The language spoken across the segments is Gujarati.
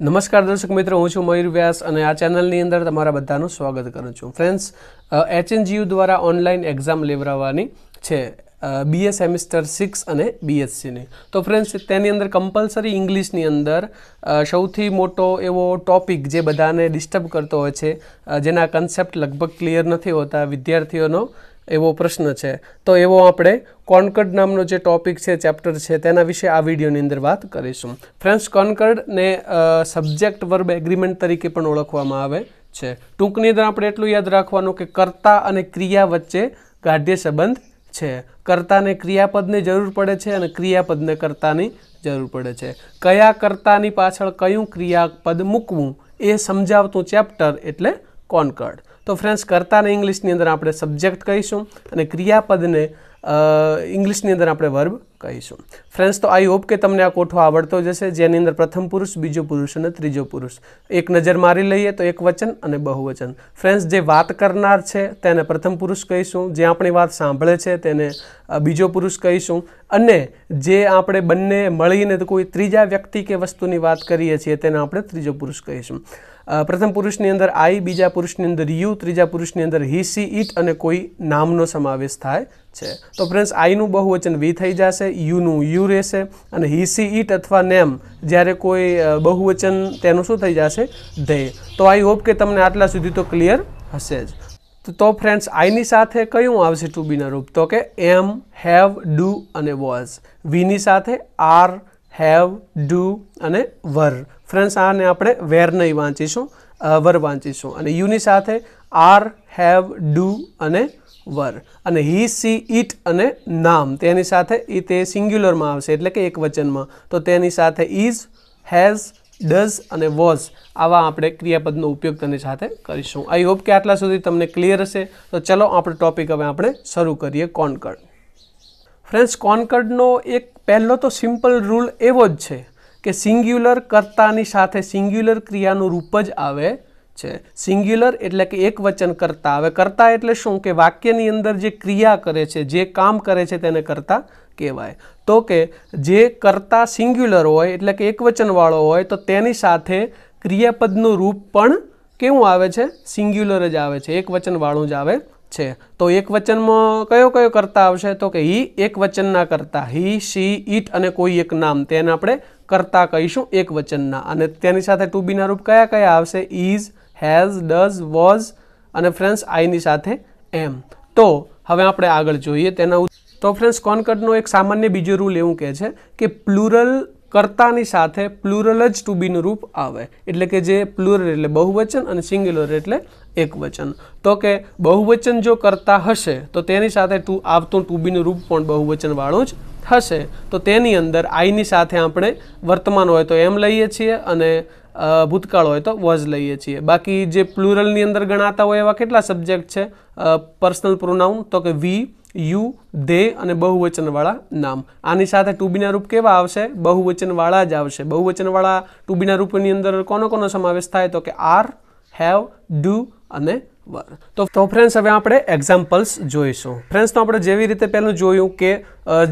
નમસ્કાર દર્શક મિત્રો હું છું મયુર વ્યાસ અને આ ચેનલની અંદર તમારા બધાનું સ્વાગત કરું છું ફ્રેન્ડ્સ એચએનજીયુ દ્વારા ઓનલાઈન એક્ઝામ લેવડાવવાની છે બીએ સેમિસ્ટર સિક્સ અને બીએસસીની તો ફ્રેન્ડ્સ તેની અંદર કમ્પલસરી ઇંગ્લિશની અંદર સૌથી મોટો એવો ટોપિક જે બધાને ડિસ્ટર્બ કરતો હોય છે જેના કન્સેપ્ટ લગભગ ક્લિયર નથી હોતા વિદ્યાર્થીઓનો એવો પ્રશ્ન છે તો એવો આપણે કોન્કર્ડ નામનો જે ટોપિક છે ચેપ્ટર છે તેના વિશે આ વિડીયોની અંદર વાત કરીશું ફ્રેન્ડ્સ કોન્કર્ડને સબ્જેક્ટ વર્બ એગ્રીમેન્ટ તરીકે પણ ઓળખવામાં આવે છે ટૂંકની અંદર આપણે એટલું યાદ રાખવાનું કે કર્તા અને ક્રિયા વચ્ચે ગાઢ્ય સંબંધ છે કર્તાને ક્રિયાપદની જરૂર પડે છે અને ક્રિયાપદને કર્તાની જરૂર પડે છે કયા કર્તાની પાછળ કયું ક્રિયાપદ મૂકવું એ સમજાવતું ચેપ્ટર એટલે કોન્કર્ડ તો ફ્રેન્ડ્સ કર્તાને ઇંગ્લિશની અંદર આપણે સબ્જેક્ટ કહીશું અને ક્રિયાપદને ઇંગ્લિશની અંદર આપણે વર્બ કહીશું ફ્રેન્ડ્સ તો આઈ હોપ કે તમને આ કોઠો આવડતો જશે જેની અંદર પ્રથમ પુરુષ બીજો પુરુષ અને ત્રીજો પુરુષ એક નજર મારી લઈએ તો એક વચન અને બહુવચન ફ્રેન્ડ્સ જે વાત કરનાર છે તેને પ્રથમ પુરુષ કહીશું જે આપણી વાત સાંભળે છે તેને બીજો પુરુષ કહીશું અને જે આપણે બંને મળીને કોઈ ત્રીજા વ્યક્તિ કે વસ્તુની વાત કરીએ છીએ તેને આપણે ત્રીજો પુરુષ કહીશું પ્રથમ પુરુષની અંદર આઈ બીજા પુરુષની અંદર યુ ત્રીજા પુરુષની અંદર હી સી ઇટ અને કોઈ નામનો સમાવેશ થાય છે તો ફ્રેન્ડ્સ આઈનું બહુવચન વી થઈ જશે યુનું યુ રહેશે અને હી સી ઇટ અથવા નેમ જ્યારે કોઈ બહુવચન તેનું શું થઈ જશે ધેય તો આઈ હોપ કે તમને આટલા સુધી તો ક્લિયર હશે જ તો ફ્રેન્ડ્સ આઈની સાથે કયું આવશે ટુ બીના રૂપ તો કે એમ હેવ ડુ અને વોઝ વીની સાથે આર હેવ ડુ અને વર ફ્રેન્ડ્સ આને આપણે વેર નહીં વાંચીશું વર વાંચીશું અને યુની સાથે આર હેવ ડુ અને વર અને હી સી ઇટ અને નામ તેની સાથે એ તે સિંગ્યુલરમાં આવશે એટલે કે એક વચનમાં તો તેની સાથે ઇઝ હેઝ ડઝ અને વોઝ આવા આપણે ક્રિયાપદનો ઉપયોગ તેની સાથે કરીશું આઈ હોપ કે આટલા સુધી તમને ક્લિયર હશે તો ચલો આપણો ટોપિક હવે આપણે શરૂ કરીએ કોણ કળ ફ્રેન્ચ કોન્કર્ડનો એક પહેલો તો સિમ્પલ રૂલ એવો જ છે કે સિંગ્યુલર કર્તાની સાથે સિંગ્યુલર ક્રિયાનું રૂપ જ આવે છે સિંગ્યુલર એટલે કે એક વચન કરતા હવે કરતા એટલે શું કે વાક્યની અંદર જે ક્રિયા કરે છે જે કામ કરે છે તેને કરતા કહેવાય તો કે જે કરતા સિંગ્યુલર હોય એટલે કે એકવચનવાળો હોય તો તેની સાથે ક્રિયાપદનું રૂપ પણ કેવું આવે છે સિંગ્યુલર જ આવે છે એક વચનવાળું જ આવે છે તો એક વચનમાં કયો કયો કરતા આવશે તો કે હી એક વચનના કરતા હી શી ઇટ અને કોઈ એક નામ તેને આપણે કરતા કહીશું એક વચનના અને તેની સાથે ટુ બીના રૂપ કયા કયા આવશે ઇઝ હેઝ ડઝ વોઝ અને ફ્રેન્ડ્સ આઈની સાથે એમ તો હવે આપણે આગળ જોઈએ તેના તો ફ્રેન્ડ્સ કોનકટનો એક સામાન્ય બીજો રૂલ એવું કહે છે કે પ્લુરલ કર્તાની સાથે પ્લુરલ જ ટુબીનું રૂપ આવે એટલે કે જે પ્લુરલ એટલે બહુવચન અને સિંગ્યુલર એટલે એકવચન તો કે બહુવચન જો કરતા હશે તો તેની સાથે ટુ આવતું ટુબીનું રૂપ પણ બહુવચનવાળું જ હશે તો તેની અંદર આઈની સાથે આપણે વર્તમાન હોય તો એમ લઈએ છીએ અને ભૂતકાળ હોય તો વોઝ લઈએ છીએ બાકી જે પ્લુરલની અંદર ગણાતા હોય એવા કેટલા સબ્જેક્ટ છે પર્સનલ પ્રોનાઉન તો કે વી યુ ધે અને બહુવચનવાળા નામ આની સાથે ટુબીના રૂપ કેવા આવશે બહુવચનવાળા જ આવશે બહુવચનવાળા ટુબીના રૂપની અંદર કોનો કોનો સમાવેશ થાય તો કે આર હેવ ડુ અને વર તો તો ફ્રેન્ડ્સ હવે આપણે એક્ઝામ્પલ્સ જોઈશું ફ્રેન્ડ્સ તો આપણે જેવી રીતે પહેલું જોયું કે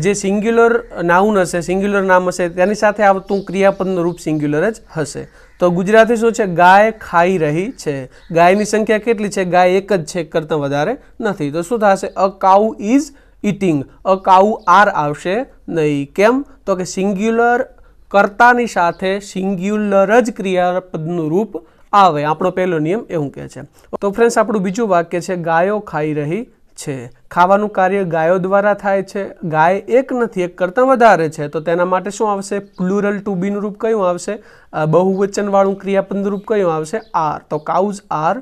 જે સિંગ્યુલર નાઉન હશે સિંગ્યુલર નામ હશે તેની સાથે આવતું ક્રિયાપદનું રૂપ સિંગ્યુલર જ હશે તો ગુજરાતી શું છે ગાય ખાઈ રહી છે ગાયની સંખ્યા કેટલી છે ગાય એક જ છે કરતાં વધારે નથી તો શું થશે a cow is eating a cow are આવશે નહીં કેમ તો કે સિંગ્યુલર કર્તાની સાથે સિંગ્યુલર જ ક્રિયાપદનું રૂપ આવે આપણો પહેલો નિયમ એવું કહે છે તો ફ્રેન્ડ્સ આપણું બીજું વાક્ય છે ગાયો ખાઈ રહી છે ખાવાનું કાર્ય ગાયો દ્વારા થાય છે ગાય એક નથી એક કરતાં વધારે છે તો તેના માટે શું આવશે પ્લુરલ ટુ બીનું રૂપ કયું આવશે બહુવચનવાળું ક્રિયાપદ રૂપ કયું આવશે આર તો કાઉઝ આર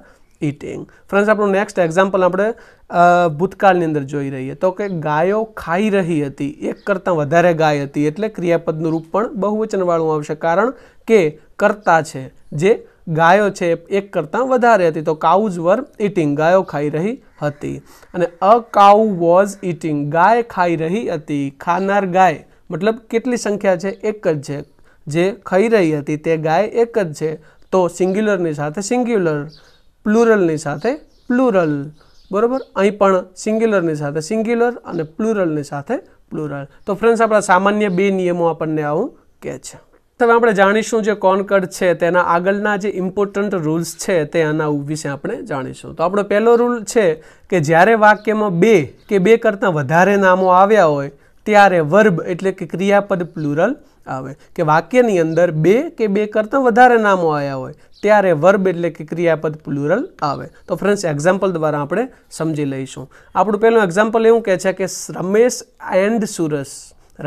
ઇટિંગ ફ્રેન્ડ્સ આપણું નેક્સ્ટ એક્ઝામ્પલ આપણે ભૂતકાળની અંદર જોઈ રહીએ તો કે ગાયો ખાઈ રહી હતી એક કરતાં વધારે ગાય હતી એટલે ક્રિયાપદનું રૂપ પણ બહુવચનવાળું આવશે કારણ કે કરતા છે જે ગાયો છે એક કરતાં વધારે હતી તો કાઉઝ વર ઇટિંગ ગાયો ખાઈ રહી હતી અને અ કાઉ વોઝ ઇટિંગ ગાય ખાઈ રહી હતી ખાનાર ગાય મતલબ કેટલી સંખ્યા છે એક જ છે જે ખાઈ રહી હતી તે ગાય એક જ છે તો સિંગ્યુલરની સાથે સિંગ્યુલર પ્લુરલની સાથે પ્લુરલ બરાબર અહીં પણ સિંગ્યુલરની સાથે સિંગ્યુલર અને પ્લુરલની સાથે પ્લુરલ તો ફ્રેન્ડ્સ આપણા સામાન્ય બે નિયમો આપણને આવું કહે છે હવે આપણે જાણીશું જે કોનકડ છે તેના આગળના જે ઇમ્પોર્ટન્ટ રૂલ્સ છે તે આના વિશે આપણે જાણીશું તો આપણો પહેલો રૂલ છે કે જ્યારે વાક્યમાં બે કે બે કરતાં વધારે નામો આવ્યા હોય ત્યારે વર્બ એટલે કે ક્રિયાપદ પ્લુરલ આવે કે વાક્યની અંદર બે કે બે કરતાં વધારે નામો આવ્યા હોય ત્યારે વર્બ એટલે કે ક્રિયાપદ પ્લુરલ આવે તો ફ્રેન્ડ્સ એક્ઝામ્પલ દ્વારા આપણે સમજી લઈશું આપણું પહેલું એક્ઝામ્પલ એવું કહે છે કે Ramesh and Suresh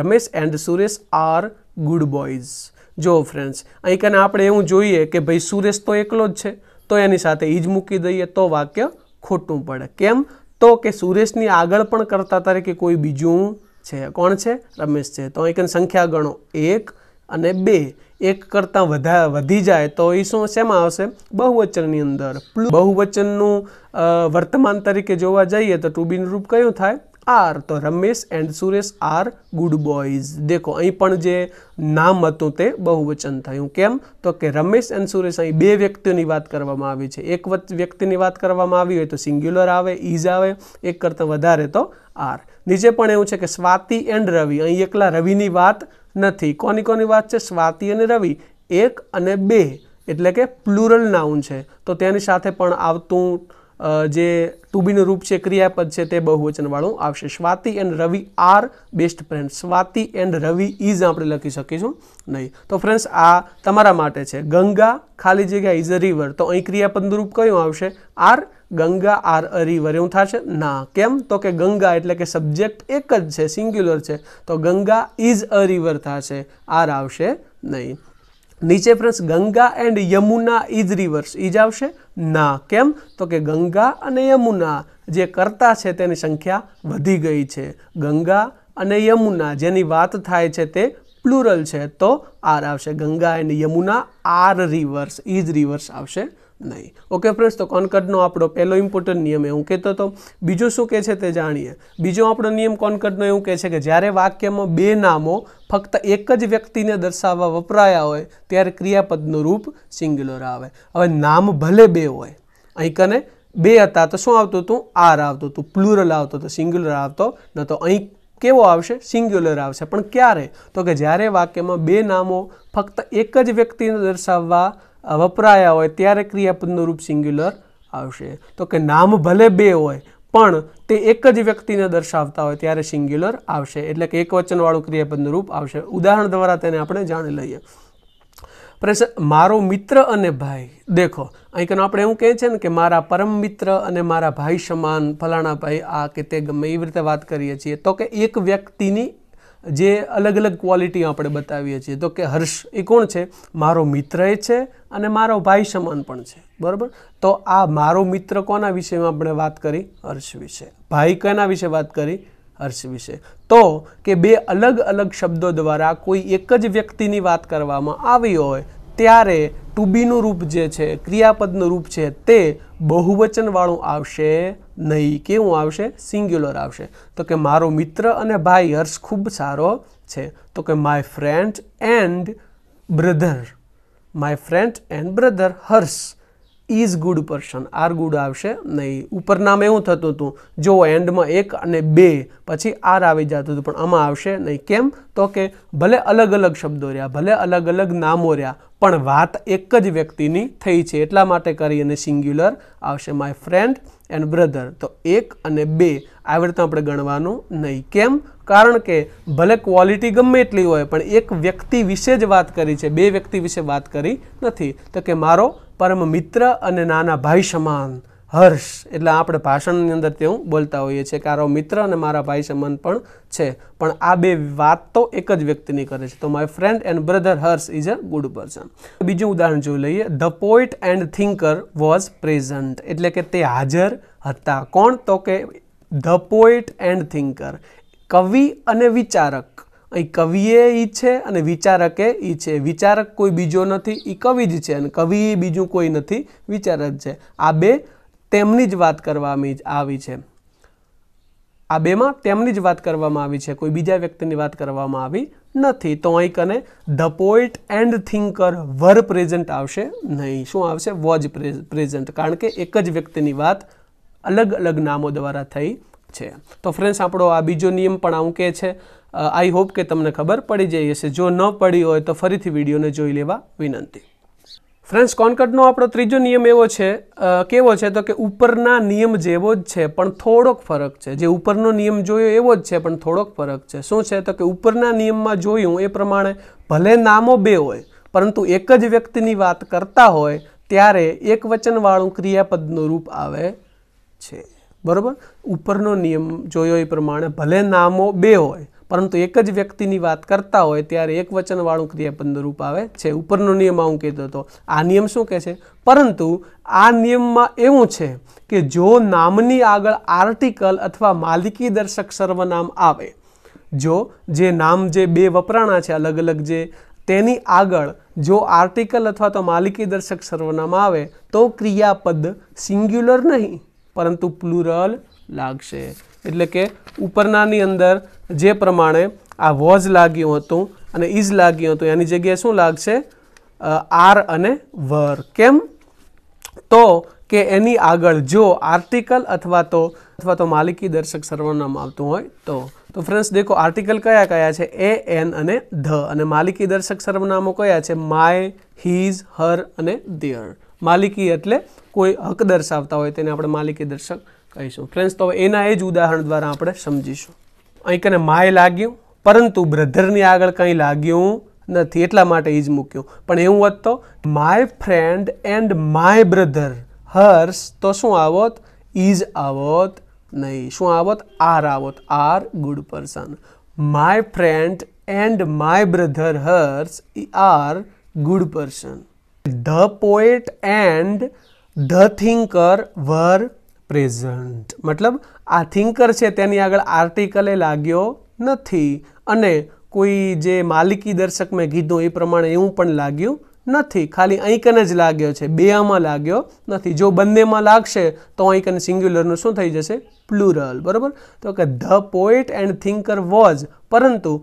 Ramesh and Suresh are good boys જો ફ્રેન્ડ્સ અહીં કને આપણે એવું જોઈએ કે ભાઈ સુરેશ તો એકલો જ છે તો એની સાથે ઈજ મૂકી દઈએ તો વાક્ય ખોટું પડે કેમ તો કે સુરેશની આગળ પણ કરતા તરીકે કોઈ બીજું છે કોણ છે રમેશ છે તો અહીં કને સંખ્યા ગણો એક અને બે એક કરતાં વધા વધી જાય તો એ શું શેમાં આવશે બહુવચનની અંદર બહુવચનનું વર્તમાન તરીકે જોવા જઈએ તો ટુ બી રૂપ કયું થાય આર તો Ramesh and Suresh are good boys દેખો અહીં પણ જે નામ હતું તે બહુવચન થયું કેમ તો કે રમેશ એન્ડ સુરેશ અહીં બે વ્યક્તિઓની વાત કરવામાં આવી છે એક વ્યક્તિની વાત કરવામાં આવી હોય તો સિંગ્યુલર આવે ઇઝ આવે એક કરતાં વધારે તો આર નીચે પણ એવું છે કે સ્વાતિ એન્ડ રવિ અહીં એકલા રવિની વાત નથી કોની કોની વાત છે સ્વાતિ અને રવિ એક અને બે એટલે કે પ્લુરલ નાઉન છે તો તેની સાથે પણ આવતું જે ટુબીનું રૂપ છે ક્રિયાપદ છે તે બહુવચનવાળું આવશે Swati and Ravi are best friend Swati and Ravi is આપણે લખી શકીશું નહીં તો ફ્રેન્ડ્સ આ તમારા માટે છે ગંગા ખાલી જગ્યા ઇઝ અ રિવર તો અહીં ક્રિયાપદનું રૂપ કયું આવશે are Ganga are a river એવું થશે ના કેમ તો કે ગંગા એટલે કે સબ્જેક્ટ એક જ છે સિંગ્યુલર છે તો ગંગા ઇઝ અ રિવર થશે આર આવશે નહીં નીચે friends Ganga and Yamuna is rivers is આવશે ના કેમ તો કે ગંગા અને યમુના જે કરતા છે તેની સંખ્યા વધી ગઈ છે ગંગા અને યમુના જેની વાત થાય છે તે પ્લુરલ છે તો આર આવશે Ganga and Yamuna are rivers is rivers આવશે નહીં ઓકે ફ્રેન્ડ્સ તો કોનકડનો આપણો પહેલો ઇમ્પોર્ટન્ટ નિયમ એવું કહેતો હતો બીજો શું કહે છે તે જાણીએ બીજો આપણો નિયમ કોનકડનો એવું કહે છે કે જ્યારે વાક્યમાં બે નામો ફક્ત એક જ વ્યક્તિને દર્શાવવા વપરાયા હોય ત્યારે ક્રિયાપદનું રૂપ સિંગ્યુલર આવે હવે નામ ભલે બે હોય અહીં કને બે હતા તો શું આવતું હતું આર આવતું હતું પ્લુરલ આવતો હતું સિંગ્યુલર આવતો નહોતો અહીં કેવો આવશે સિંગ્યુલર આવશે પણ ક્યારે તો કે જ્યારે વાક્યમાં બે નામો ફક્ત એક જ વ્યક્તિને દર્શાવવા વપરાયા હોય ત્યારે ક્રિયાપદનું રૂપ સિંગ્યુલર આવશે તો કે નામ ભલે બે હોય પણ તે એક જ વ્યક્તિને દર્શાવતા હોય ત્યારે સિંગ્યુલર આવશે એટલે કે એક વચનવાળું ક્રિયાપદનું રૂપ આવશે ઉદાહરણ દ્વારા તેને આપણે જાણી લઈએ પ્રશ્ન મારો મિત્ર અને ભાઈ દેખો અહીં આપણે એવું કહે છે ને કે મારા પરમ મિત્ર અને મારા ભાઈ સમાન ફલાણા ભાઈ આ કે તે ગમે એવી રીતે વાત કરીએ છીએ તો કે એક વ્યક્તિની જે અલગ અલગ ક્વોલિટી આપણે બતાવીએ છીએ તો કે હર્ષ એ કોણ છે મારો મિત્રએ છે અને મારો ભાઈ સમાન પણ છે બરાબર તો આ મારો મિત્ર કોના વિશેમાં આપણે વાત કરી હર્ષ વિશે ભાઈ કોના વિશે વાત કરી હર્ષ વિશે તો કે બે અલગ અલગ શબ્દો દ્વારા કોઈ એક જ વ્યક્તિની વાત કરવામાં આવી હોય ત્યારે ટુબીનું રૂપ જે છે ક્રિયાપદનું રૂપ છે તે બહુવચનવાળું આવશે નહીં કેવું આવશે સિંગ્યુલર આવશે તો કે મારો મિત્ર અને ભાઈ હર્ષ ખૂબ સારો છે તો કે my friend and brother my friend and brother Harsh is good person are good આવશે નહીં ઉપર નામ એવું થતું હતું જો એન્ડમાં એક અને બે પછી આર આવી જતું હતું પણ આમાં આવશે નહીં કેમ તો કે ભલે અલગ અલગ શબ્દો રહ્યા ભલે અલગ અલગ નામો રહ્યા પણ વાત એક જ વ્યક્તિની થઈ છે એટલા માટે કરી અને સિંગ્યુલર આવશે માય ફ્રેન્ડ એન્ડ બ્રધર તો એક અને બે આવી રીતે આપણે ગણવાનું નહીં કેમ કારણ કે ભલે ક્વોલિટી ગમે એટલી હોય પણ એક વ્યક્તિ વિશે જ વાત કરી છે બે વ્યક્તિ વિશે વાત કરી નથી તો કે મારો પરમ મિત્ર અને નાના ભાઈ સમાન હર્ષ એટલે આપણે ભાષણની અંદર તે હું બોલતા હોઈએ છીએ કારો મિત્ર અને મારા ભાઈ સમાન પણ છે પણ આ બે વાત તો એક જ વ્યક્તિની કરે છે તો my friend and brother Harsh is a good person બીજું ઉદાહરણ જોઈ લઈએ the poet and thinker was present એટલે કે તે હાજર હતા કોણ તો કે ધ પોઈટ એન્ડ થિંકર કવિ અને વિચારક અહીં કવિએ ઈ છે અને વિચારકે ઈ છે વિચારક કોઈ બીજો નથી એ કવિ જ છે અને કવિ બીજું કોઈ નથી વિચારક છે આ બે તેમની જ વાત કરવામાં આવી છે આ બેમાં તેમની જ વાત કરવામાં આવી છે કોઈ બીજા વ્યક્તિની વાત કરવામાં આવી નથી તો અહીં કને the poet and thinker were present આવશે નહીં શું આવશે વોજ પ્રેઝન્ટ કારણ કે એક જ વ્યક્તિની વાત અલગ અલગ નામો દ્વારા થઈ છે તો ફ્રેન્ડ્સ આપણો આ બીજો નિયમ પણ આવું કહે છે આઈ હોપ કે તમને ખબર પડી જઈ હશે જો ન પડી હોય તો ફરીથી વિડીયોને જોઈ લેવા વિનંતી ફ્રેન્ડ્સ કોન્કટનો આપણો ત્રીજો નિયમ એવો છે કેવો છે તો કે ઉપરના નિયમ જેવો જ છે પણ થોડોક ફરક છે જે ઉપરનો નિયમ જોયો એવો જ છે પણ થોડોક ફરક છે શું છે તો કે ઉપરના નિયમમાં જોયું એ પ્રમાણે ભલે નામો બે હોય પરંતુ એક જ વ્યક્તિની વાત કરતા હોય ત્યારે એક વચનવાળું ક્રિયાપદનું રૂપ આવે છે બરાબર ઉપરનો નિયમ જોયો એ પ્રમાણે ભલે નામો બે હોય પરંતુ એક જ વ્યક્તિની વાત કરતા હોય ત્યારે એક વચનવાળું ક્રિયાપદ રૂપ આવે છે ઉપરનો નિયમ હું કહેતો હતો આ નિયમ શું કહે છે પરંતુ આ નિયમમાં એવું છે કે જો નામની આગળ આર્ટિકલ અથવા માલિકી દર્શક સર્વનામ આવે જો જે નામ જે બે વપરાણા છે અલગ અલગ જે તેની આગળ જો આર્ટિકલ અથવા તો માલિકી દર્શક સર્વનામ આવે તો ક્રિયાપદ સિંગ્યુલર નહીં પરંતુ પ્લુરલ લાગશે એટલે કે ઉપરનાની અંદર જે પ્રમાણે આ વોઝ લાગ્યું હતું અને ઇઝ લાગ્યું હતું એની જગ્યાએ શું લાગશે આર અને વર કેમ તો કે એની આગળ જો આર્ટિકલ અથવા તો અથવા તો માલિકી દર્શક સર્વનામ આવતું હોય તો તો ફ્રેન્ડ્સ દેખો આર્ટિકલ કયા કયા છે એ એન અને ધ અને માલિકી દર્શક સર્વનામો કયા છે માય હિઝ હર અને દેયર માલિકી એટલે કોઈ હક દર્શાવતા હોય તેને આપણે માલિકી દર્શક કહીશું ફ્રેન્ડ્સ તો એના એ જ ઉદાહરણ દ્વારા આપણે સમજીશું અહીં કને માય લાગ્યું પરંતુ બ્રધરની આગળ કંઈ લાગ્યું નથી એટલા માટે એ જ મૂક્યું પણ એવું હોત તો my friend and my brother Harsh તો શું આવોત ઇઝ આવોત નહીં શું આવત આર આવત are good person my friend and my brother Harsh are good person the poet and the thinker were present મતલબ આ થિંકર છે તેની આગળ આર્ટિકલે લાગ્યો નથી અને કોઈ જે માલિકી દર્શક મેં કીધું એ પ્રમાણે એવું પણ લાગ્યું નથી ખાલી અહીંકને જ લાગ્યો છે બે આમાં લાગ્યો નથી જો બંનેમાં લાગશે તો અહીંકને સિંગ્યુલરનું શું થઈ જશે પ્લુરલ બરાબર તો કે the poet and thinker was પરંતુ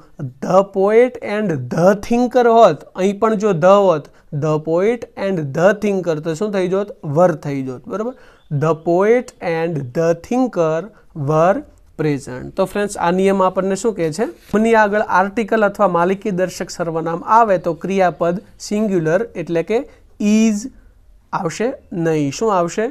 the poet and the thinker હોત અહીં પણ જો ધ હોત the poet and the thinker તો શું થઈ જોત વર થઈ જોત બરાબર the poet and the thinker were present તો ફ્રેન્ડ્સ આ નિયમ આપણને શું કહે છે નિયમની આગળ આર્ટિકલ અથવા માલિકી દર્શક સર્વનામ આવે તો ક્રિયાપદ સિંગ્યુલર એટલે કે ઇઝ આવશે નહીં શું આવશે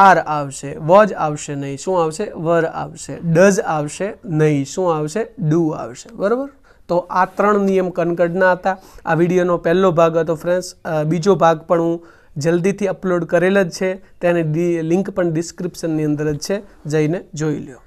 આર આવશે વજ આવશે નહીં શું આવશે વર આવશે ડઝ આવશે નહીં શું આવશે ડુ આવશે બરાબર તો આ ત્રણ નિયમ કનકડના હતા આ વિડીયોનો પહેલો ભાગ હતો ફ્રેન્ડ્સ બીજો ભાગ પણ હું જલ્દીથી અપલોડ કરેલ જ છે તેની લિંક પણ ડિસ્ક્રિપ્શનની અંદર જ છે જઈને જોઈ લ્યો